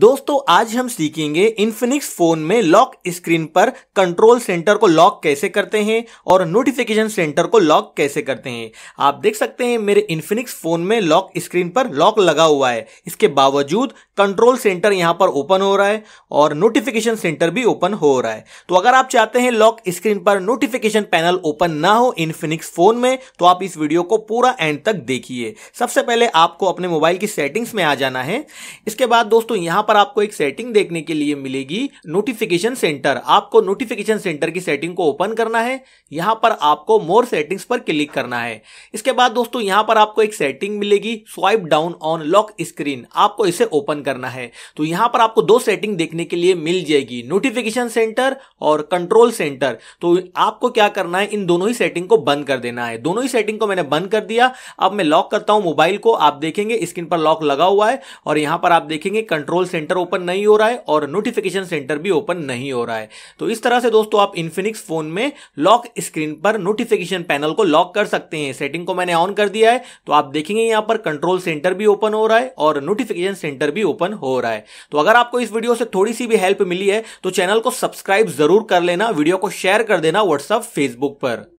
दोस्तों आज हम सीखेंगे इन्फिनिक्स फोन में लॉक स्क्रीन पर कंट्रोल सेंटर को लॉक कैसे करते हैं और नोटिफिकेशन सेंटर को लॉक कैसे करते हैं आप देख सकते हैं मेरे इन्फिनिक्स फोन में लॉक स्क्रीन पर लॉक लगा हुआ है इसके बावजूद कंट्रोल सेंटर यहां पर ओपन हो रहा है और नोटिफिकेशन सेंटर भी ओपन हो रहा है तो अगर आप चाहते हैं लॉक स्क्रीन पर नोटिफिकेशन पैनल ओपन ना हो इन्फिनिक्स फोन में तो आप इस वीडियो को पूरा एंड तक देखिए सबसे पहले आपको अपने मोबाइल की सेटिंग्स में आ जाना है इसके बाद दोस्तों यहां यहाँ पर आपको एक सेटिंग देखने के लिए मिलेगी नोटिफिकेशन सेंटर आपको नोटिफिकेशन सेंटर की सेटिंग को ओपन करना है यहाँ पर आपको मोर सेटिंग्स पर क्लिक करना है इसके बाद दोस्तों यहाँ पर आपको एक सेटिंग मिलेगी swipe down on lock screen आपको इसे ओपन करना है तो यहाँ पर आपको दो सेटिंग देखने के लिए मिल जाएगी नोटिफिकेशन सेंटर और कंट्रोल सेंटर तो आपको क्या करना है इन दोनों ही सेटिंग को बंद कर देना है दोनों ही सेटिंग को मैंने बंद कर दिया अब मैं लॉक करता हूं मोबाइल को आप देखेंगे स्क्रीन पर लॉक लगा हुआ है और यहां पर आप देखेंगे कंट्रोल सेंटर ओपन नहीं हो रहा है और नोटिफिकेशन सेंटर भी ओपन नहीं हो रहा है तो इस तरह से दोस्तों आप इन्फिनिक्स फोन में लॉक स्क्रीन पर नोटिफिकेशन पैनल को लॉक कर सकते हैं सेटिंग को मैंने ऑन कर दिया है तो आप देखेंगे यहां पर कंट्रोल सेंटर भी ओपन हो रहा है और नोटिफिकेशन सेंटर भी ओपन हो रहा है तो अगर आपको इस वीडियो से थोड़ी सी भी हेल्प मिली है तो चैनल को सब्सक्राइब जरूर कर लेना वीडियो को शेयर कर देना व्हाट्सअप फेसबुक पर